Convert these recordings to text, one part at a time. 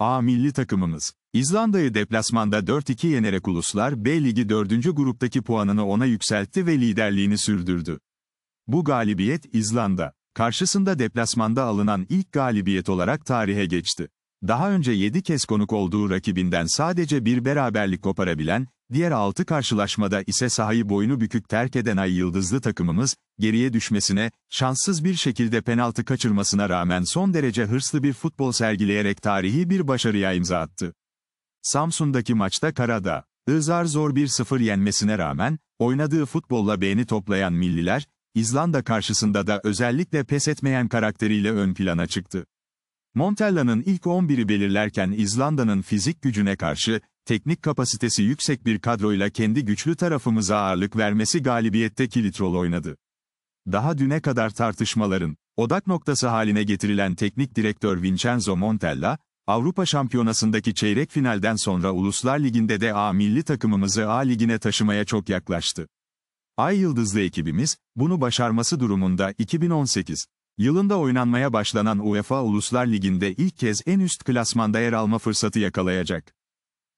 A milli takımımız. İzlanda'yı deplasmanda 4-2 yenerek Uluslar B Ligi 4. gruptaki puanını ona yükseltti ve liderliğini sürdürdü. Bu galibiyet İzlanda, karşısında deplasmanda alınan ilk galibiyet olarak tarihe geçti. Daha önce 7 kez konuk olduğu rakibinden sadece bir beraberlik koparabilen, Diğer 6 karşılaşmada ise sahayı boynu bükük terk eden Ay Yıldızlı takımımız, geriye düşmesine, şanssız bir şekilde penaltı kaçırmasına rağmen son derece hırslı bir futbol sergileyerek tarihi bir başarıya imza attı. Samsun'daki maçta Karada, ızar zor bir sıfır yenmesine rağmen, oynadığı futbolla beğeni toplayan milliler, İzlanda karşısında da özellikle pes etmeyen karakteriyle ön plana çıktı. Montella'nın ilk 11'i belirlerken İzlanda'nın fizik gücüne karşı, teknik kapasitesi yüksek bir kadroyla kendi güçlü tarafımıza ağırlık vermesi galibiyette kilit rol oynadı. Daha düne kadar tartışmaların, odak noktası haline getirilen teknik direktör Vincenzo Montella, Avrupa Şampiyonası'ndaki çeyrek finalden sonra Uluslar Ligi'nde de A milli takımımızı A Ligi'ne taşımaya çok yaklaştı. Ay Yıldızlı ekibimiz, bunu başarması durumunda 2018 yılında oynanmaya başlanan UEFA Uluslar Ligi'nde ilk kez en üst klasmanda yer alma fırsatı yakalayacak.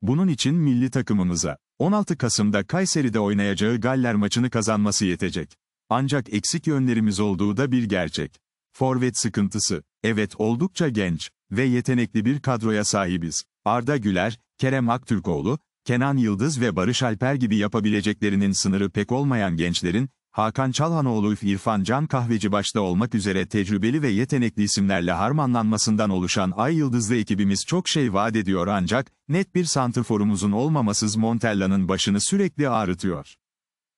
Bunun için milli takımımıza 16 Kasım'da Kayseri'de oynayacağı Galler maçını kazanması yetecek. Ancak eksik yönlerimiz olduğu da bir gerçek. Forvet sıkıntısı. Evet oldukça genç ve yetenekli bir kadroya sahibiz. Arda Güler, Kerem Aktürkoğlu, Kenan Yıldız ve Barış Alper gibi yapabileceklerinin sınırı pek olmayan gençlerin, Hakan Çalhanoğlu, İrfan Can Kahveci başta olmak üzere tecrübeli ve yetenekli isimlerle harmanlanmasından oluşan Ay Yıldızlı ekibimiz çok şey vaat ediyor ancak, net bir santrforumuzun olmamasız Montella'nın başını sürekli ağrıtıyor.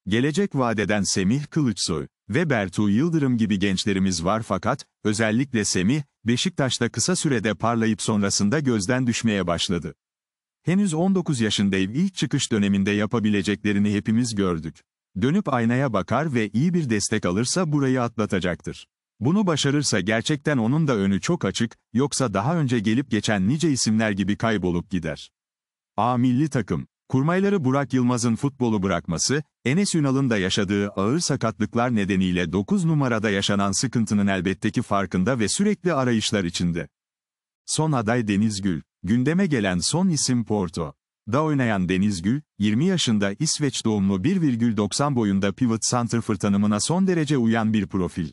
Gelecek vadeden Semih Kılıçsoy ve Bertu Yıldırım gibi gençlerimiz var fakat, özellikle Semih, Beşiktaş'ta kısa sürede parlayıp sonrasında gözden düşmeye başladı. Henüz 19 yaşındayım ilk çıkış döneminde yapabileceklerini hepimiz gördük. Dönüp aynaya bakar ve iyi bir destek alırsa burayı atlatacaktır. Bunu başarırsa gerçekten onun da önü çok açık, yoksa daha önce gelip geçen nice isimler gibi kaybolup gider. A milli takım Kurmayları Burak Yılmaz'ın futbolu bırakması, Enes Ünal'ın da yaşadığı ağır sakatlıklar nedeniyle 9 numarada yaşanan sıkıntının elbette ki farkında ve sürekli arayışlar içinde. Son aday Deniz Gül, gündeme gelen son isim Porto da oynayan Denizgül, 20 yaşında İsveç doğumlu 1,90 boyunda pivot center fırtınımına son derece uyan bir profil.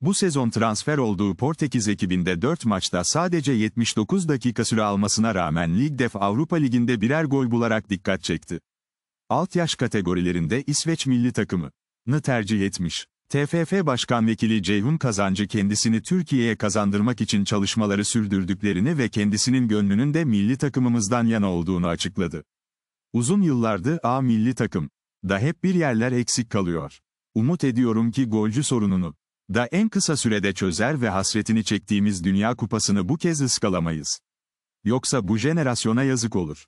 Bu sezon transfer olduğu Portekiz ekibinde 4 maçta sadece 79 dakika süre almasına rağmen Lig Def Avrupa Ligi'nde birer gol bularak dikkat çekti. Alt yaş kategorilerinde İsveç milli takımı nı tercih etmiş. TFF Başkan Vekili Ceyhun Kazancı kendisini Türkiye'ye kazandırmak için çalışmaları sürdürdüklerini ve kendisinin gönlünün de milli takımımızdan yana olduğunu açıkladı. Uzun yıllardı A milli takım da hep bir yerler eksik kalıyor. Umut ediyorum ki golcü sorununu da en kısa sürede çözer ve hasretini çektiğimiz Dünya Kupası'nı bu kez ıskalamayız. Yoksa bu jenerasyona yazık olur.